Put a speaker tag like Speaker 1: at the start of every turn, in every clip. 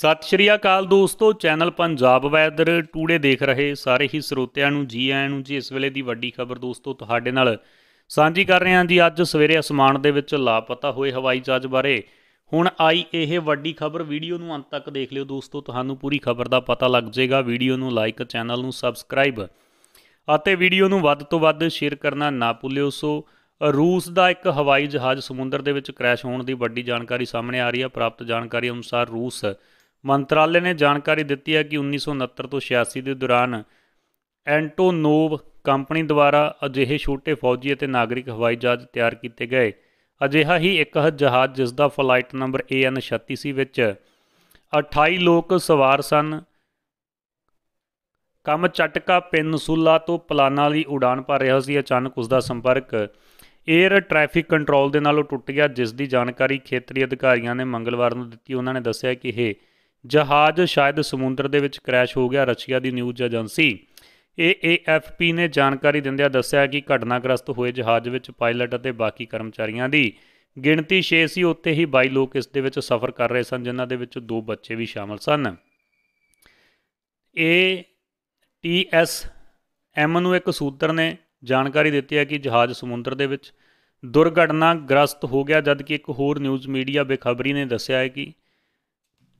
Speaker 1: ਸਤਿ ਸ਼੍ਰੀ ਅਕਾਲ ਦੋਸਤੋ channel Punjab weather today ਦੇਖ ਰਹੇ ਸਾਰੇ ਹੀ ਸਰੋਤਿਆਂ ਨੂੰ ਜੀ ਆਇਆਂ ਨੂੰ ਜੀ ਇਸ ਵੇਲੇ ਦੀ ਵੱਡੀ ਖਬਰ ਦੋਸਤੋ ਤੁਹਾਡੇ ਨਾਲ ਸਾਂਝੀ ਕਰ ਰਹੇ ਹਾਂ ਜੀ ਅੱਜ ਸਵੇਰੇ ਅਸਮਾਨ ਦੇ ਵਿੱਚ ਲਾਪਤਾ ਹੋਏ ਹਵਾਈ ਜਹਾਜ਼ ਬਾਰੇ ਹੁਣ ਆਈ ਇਹ ਵੱਡੀ ਖਬਰ ਵੀਡੀਓ ਨੂੰ ਅੰਤ ਤੱਕ ਦੇਖ ਲਿਓ ਦੋਸਤੋ ਤੁਹਾਨੂੰ ਪੂਰੀ ਖਬਰ ਦਾ ਪਤਾ ਲੱਗ ਜਾਏਗਾ ਵੀਡੀਓ ਨੂੰ ਲਾਈਕ ਚੈਨਲ ਨੂੰ ਸਬਸਕ੍ਰਾਈਬ ਅਤੇ ਵੀਡੀਓ ਨੂੰ ਵੱਧ ਤੋਂ ਵੱਧ ਸ਼ੇਅਰ ਕਰਨਾ ਨਾ ਭੁੱਲਿਓ ਸੋ ਰੂਸ ਦਾ ਇੱਕ ਹਵਾਈ ਜਹਾਜ਼ ਸਮੁੰਦਰ ਦੇ ਵਿੱਚ ਕ੍ਰੈਸ਼ ਹੋਣ ਦੀ ਵੱਡੀ ਜਾਣਕਾਰੀ ਸਾਹਮਣੇ ਆ ਰਹੀ ਹੈ ਪ੍ਰਾਪਤ ਜਾਣਕਾਰੀ ਅਨੁਸਾਰ ਰੂਸ ਮੰਤਰਾਲੇ ਨੇ ਜਾਣਕਾਰੀ ਦਿੱਤੀ ਹੈ ਕਿ 1969 ਤੋਂ 86 ਦੇ ਦੌਰਾਨ ਐਂਟੋਨੋਵ ਕੰਪਨੀ ਦੁਆਰਾ ਅਜਿਹੇ ਛੋਟੇ ਫੌਜੀ ਅਤੇ ਨਾਗਰਿਕ ਹਵਾਈ ਜਹਾਜ਼ ਤਿਆਰ ਕੀਤੇ ਗਏ ਅਜਿਹਾ ਹੀ ਇੱਕ ਜਹਾਜ਼ ਜਿਸ ਦਾ ਫਲਾਈਟ ਨੰਬਰ AN36 ਸੀ ਵਿੱਚ 28 ਲੋਕ ਸਵਾਰ ਸਨ ਕੰਮ ਚਟਕਾ ਪੈਨਸੂਲਾ ਤੋਂ ਪਲਾਨਾ ਲਈ ਉਡਾਨ ਭਰ ਰਿਹਾ ਸੀ ਅਚਾਨਕ ਉਸ ਦਾ ਸੰਪਰਕ 에ਅਰ ਟ੍ਰੈਫਿਕ ਕੰਟਰੋਲ ਦੇ ਉਹ ਟੁੱਟ ਗਿਆ ਜਿਸ ਦੀ ਜਾਣਕਾਰੀ ਖੇਤਰੀ ਅਧਿਕਾਰੀਆਂ ਨੇ ਮੰਗਲਵਾਰ ਨੂੰ ਦਿੱਤੀ ਉਹਨਾਂ ਨੇ ਦੱਸਿਆ ਕਿ ਇਹ ਜਹਾਜ਼ ਸ਼ਾਇਦ ਸਮੁੰਦਰ ਦੇ ਵਿੱਚ ਕ੍ਰੈਸ਼ ਹੋ ਗਿਆ ਰਸ਼ੀਆ ਦੀ ਨਿਊਜ਼ ਏਜੰਸੀ ਏਏਐਫਪੀ ਨੇ ਜਾਣਕਾਰੀ ਦਿੰਦਿਆਂ ਦੱਸਿਆ ਕਿ ਘਟਨਾਗ੍ਰਸਤ ਹੋਏ ਜਹਾਜ਼ ਵਿੱਚ ਪਾਇਲਟ ਅਤੇ ਬਾਕੀ ਕਰਮਚਾਰੀਆਂ ਦੀ ਗਿਣਤੀ 6 ਸੀ ਉੱਤੇ ਹੀ 22 ਲੋਕ ਇਸ ਦੇ ਵਿੱਚ ਸਫ਼ਰ ਕਰ ਰਹੇ ਸਨ ਜਿਨ੍ਹਾਂ ਦੇ ਵਿੱਚ ਦੋ ਬੱਚੇ ਵੀ ਸ਼ਾਮਲ ਸਨ ਏ ਟੀ ਐਸ ਐਮ ਨੂੰ ਇੱਕ ਸੂਤਰ ਨੇ ਜਾਣਕਾਰੀ ਦਿੱਤੀ ਹੈ ਕਿ ਜਹਾਜ਼ ਸਮੁੰਦਰ ਦੇ ਵਿੱਚ ਦੁਰਘਟਨਾਗ੍ਰਸਤ ਹੋ ਗਿਆ ਜਦਕਿ ਇੱਕ ਹੋਰ ਨਿਊਜ਼ ਮੀਡੀਆ ਬੇਖਬਰੀ ਨੇ ਦੱਸਿਆ ਹੈ ਕਿ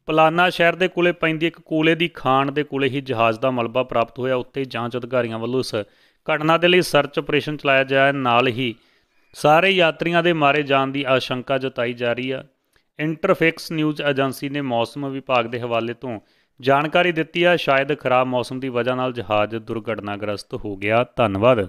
Speaker 1: ਪਲਾਨਾ ਸ਼ਹਿਰ ਦੇ ਕੋਲੇ ਪੈਂਦੀ ਇੱਕ ਕੋਲੇ ਦੀ ਖਾਣ ਦੇ ਕੋਲੇ ਹੀ ਜਹਾਜ਼ ਦਾ ਮਲਬਾ ਪ੍ਰਾਪਤ ਹੋਇਆ ਉੱਤੇ ਜਾਂਚ ਅਧਿਕਾਰੀਆਂ ਵੱਲੋਂ ਇਸ ਘਟਨਾ ਦੇ ਲਈ ਸਰਚ ਆਪਰੇਸ਼ਨ ਚਲਾਇਆ ਜਾ ਨਾਲ ਹੀ ਸਾਰੇ ਯਾਤਰੀਆਂ ਦੇ ਮਾਰੇ ਜਾਣ ਦੀ ਆਸ਼ੰਕਾ ਜਤਾਈ ਜਾ ਰਹੀ ਆ ਇੰਟਰਫੈਕਸ ਨਿਊਜ਼ ਏਜੰਸੀ ਨੇ ਮੌਸਮ ਵਿਭਾਗ ਦੇ ਹਵਾਲੇ ਤੋਂ ਜਾਣਕਾਰੀ ਦਿੱਤੀ ਆ ਸ਼ਾਇਦ ਖਰਾਬ ਮੌਸਮ ਦੀ ਵਜ੍ਹਾ ਨਾਲ ਜਹਾਜ਼ ਦੁਰਘਟਨਾਗ੍ਰਸਤ ਹੋ ਗਿਆ ਧੰਨਵਾਦ